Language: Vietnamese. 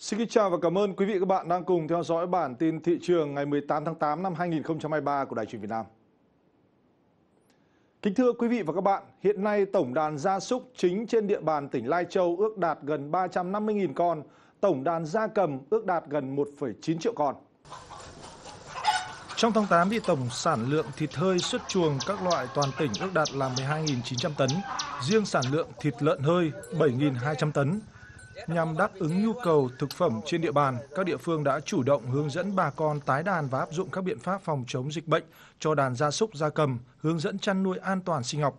Xin kính chào và cảm ơn quý vị các bạn đang cùng theo dõi bản tin thị trường ngày 18 tháng 8 năm 2023 của Đài truyền Việt Nam. Kính thưa quý vị và các bạn, hiện nay tổng đàn gia súc chính trên địa bàn tỉnh Lai Châu ước đạt gần 350.000 con, tổng đàn gia cầm ước đạt gần 1,9 triệu con. Trong tháng 8 thì tổng sản lượng thịt hơi xuất chuồng các loại toàn tỉnh ước đạt là 12.900 tấn, riêng sản lượng thịt lợn hơi 7.200 tấn, Nhằm đáp ứng nhu cầu thực phẩm trên địa bàn, các địa phương đã chủ động hướng dẫn bà con tái đàn và áp dụng các biện pháp phòng chống dịch bệnh cho đàn gia súc gia cầm, hướng dẫn chăn nuôi an toàn sinh học,